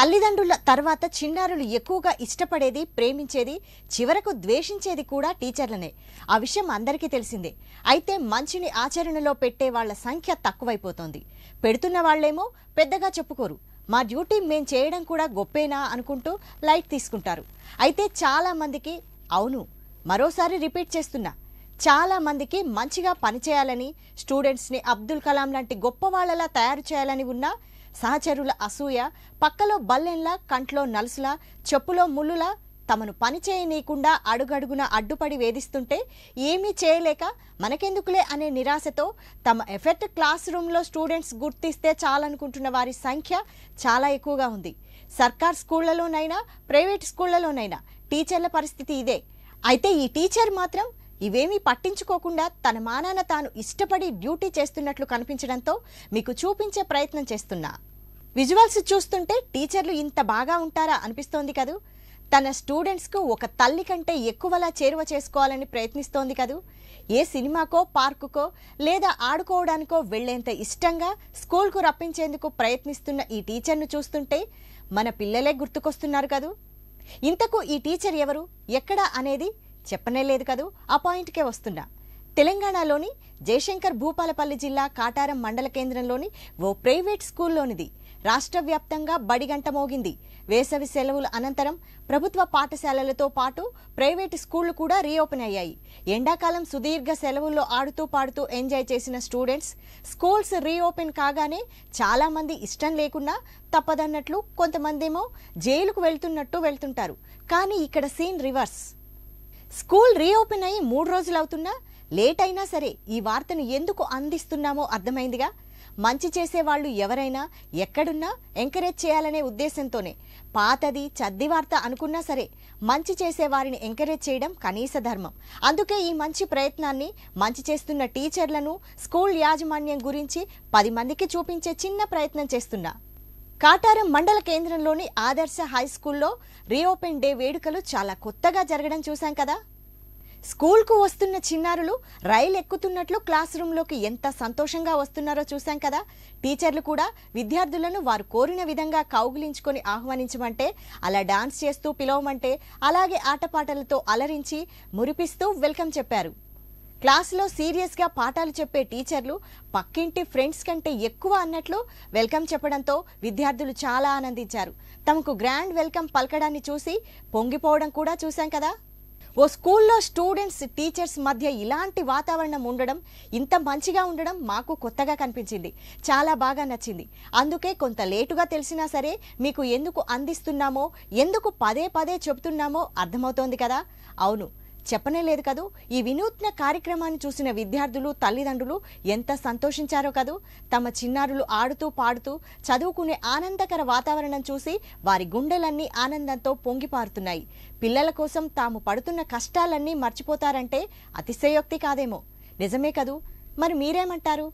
తల్లిదండ్రుల తర్వాత చిన్నారులు ఎక్కువగా ఇష్టపడేది ప్రేమించేది చివరకు ద్వేషించేది కూడా టీచర్లనే ఆ విషయం అందరికీ తెలిసిందే అయితే మంచిని ఆచరణలో పెట్టే వాళ్ల సంఖ్య తక్కువైపోతోంది పెడుతున్న వాళ్లేమో పెద్దగా చెప్పుకోరు మా డ్యూటీ మేం చేయడం కూడా గొప్పేనా అనుకుంటూ లైట్ తీసుకుంటారు అయితే చాలా మందికి అవును మరోసారి రిపీట్ చేస్తున్నా చాలా మందికి మంచిగా పనిచేయాలని స్టూడెంట్స్ని అబ్దుల్ కలాం లాంటి గొప్ప వాళ్ళలా తయారు చేయాలని ఉన్నా సహచరుల అసూయ పక్కలో బల్లెన్లా కంట్లో నలుసులా చెప్పులో ముళ్ళులా తమను పనిచేయనీయకుండా అడుగడుగున అడ్డుపడి వేధిస్తుంటే ఏమీ చేయలేక మనకెందుకులే అనే నిరాశతో తమ ఎఫెక్ట్ క్లాస్ రూమ్లో స్టూడెంట్స్ గుర్తిస్తే చాలనుకుంటున్న వారి సంఖ్య చాలా ఎక్కువగా ఉంది సర్కార్ స్కూళ్లలోనైనా ప్రైవేట్ స్కూళ్లలోనైనా టీచర్ల పరిస్థితి ఇదే అయితే ఈ టీచర్ మాత్రం ఇవేమీ పట్టించుకోకుండా తన మానాన తాను ఇష్టపడి డ్యూటీ చేస్తున్నట్లు కనిపించడంతో మీకు చూపించే ప్రయత్నం చేస్తున్నా విజువల్స్ చూస్తుంటే టీచర్లు ఇంత బాగా ఉంటారా అనిపిస్తోంది కదూ తన స్టూడెంట్స్కు ఒక తల్లి కంటే ఎక్కువలా చేరువ చేసుకోవాలని ప్రయత్నిస్తోంది కదూ ఏ సినిమాకో పార్కుకో లేదా ఆడుకోవడానికో వెళ్లేంత ఇష్టంగా స్కూల్కు రప్పించేందుకు ప్రయత్నిస్తున్న ఈ టీచర్ను చూస్తుంటే మన పిల్లలే గుర్తుకొస్తున్నారు కదూ ఇంతకు ఈ టీచర్ ఎవరు ఎక్కడ అనేది చెప్పనే లేదు కదూ ఆ పాయింట్కే వస్తున్నా తెలంగాణలోని జయశంకర్ భూపాలపల్లి జిల్లా కాటారం మండల కేంద్రంలోని ఓ ప్రైవేట్ స్కూల్లోనిది రాష్ట్ర వ్యాప్తంగా బడిగంట మోగింది వేసవి సెలవుల అనంతరం ప్రభుత్వ పాఠశాలలతో పాటు ప్రైవేటు స్కూళ్లు కూడా రీఓపెన్ అయ్యాయి ఎండాకాలం సుదీర్ఘ సెలవుల్లో ఆడుతూ పాడుతూ ఎంజాయ్ చేసిన స్టూడెంట్స్ స్కూల్స్ రీఓపెన్ కాగానే చాలామంది ఇష్టం లేకున్నా తప్పదన్నట్లు కొంతమందేమో జైలుకు వెళ్తున్నట్టు వెళ్తుంటారు కానీ ఇక్కడ సీన్ రివర్స్ స్కూల్ రీఓపెన్ అయ్యి మూడు రోజులు అవుతున్నా లేట్ అయినా సరే ఈ వార్తను ఎందుకు అందిస్తున్నామో అర్థమైందిగా మంచి చేసేవాళ్ళు ఎవరైనా ఎక్కడున్నా ఎంకరేజ్ చేయాలనే ఉద్దేశంతోనే పాతది చద్ది వార్త అనుకున్నా సరే మంచి చేసేవారిని ఎంకరేజ్ చేయడం కనీస ధర్మం అందుకే ఈ మంచి ప్రయత్నాన్ని మంచి చేస్తున్న టీచర్లను స్కూల్ యాజమాన్యం గురించి పది మందికి చూపించే చిన్న ప్రయత్నం చేస్తున్నా కాటారం మండల కేంద్రంలోని ఆదర్శ హై స్కూల్లో రీఓపెన్ డే వేడుకలు చాలా కొత్తగా జరగడం చూశాం కదా స్కూల్కు వస్తున్న చిన్నారులు రైలు ఎక్కుతున్నట్లు క్లాస్ రూమ్లోకి ఎంత సంతోషంగా వస్తున్నారో చూశాం కదా టీచర్లు కూడా విద్యార్థులను వారు కోరిన విధంగా కౌగులించుకొని ఆహ్వానించమంటే అలా డాన్స్ చేస్తూ పిలవమంటే అలాగే ఆటపాటలతో అలరించి మురిపిస్తూ వెల్కమ్ చెప్పారు క్లాసులో సీరియస్గా పాఠాలు చెప్పే టీచర్లు పక్కింటి ఫ్రెండ్స్ కంటే ఎక్కువ అన్నట్లు వెల్కమ్ చెప్పడంతో విద్యార్థులు చాలా ఆనందించారు తమకు గ్రాండ్ వెల్కమ్ పలకడాన్ని చూసి పొంగిపోవడం కూడా చూశాం కదా ఓ స్కూల్లో స్టూడెంట్స్ టీచర్స్ మధ్య ఇలాంటి వాతావరణం ఉండడం ఇంత మంచిగా ఉండడం మాకు కొత్తగా కనిపించింది చాలా బాగా నచ్చింది అందుకే కొంత లేటుగా తెలిసినా సరే మీకు ఎందుకు అందిస్తున్నామో ఎందుకు పదే పదే చెబుతున్నామో అర్థమవుతోంది కదా అవును చెప్పనే లేదు కదూ ఈ వినూత్న కార్యక్రమాన్ని చూసిన విద్యార్థులు తల్లిదండ్రులు ఎంత సంతోషించారో కదూ తమ చిన్నారులు ఆడుతూ పాడుతూ చదువుకునే ఆనందకర వాతావరణం చూసి వారి గుండెలన్నీ ఆనందంతో పొంగిపారుతున్నాయి పిల్లల కోసం తాము పడుతున్న కష్టాలన్నీ మర్చిపోతారంటే అతిశయోక్తి కాదేమో నిజమే కదూ మరి మీరేమంటారు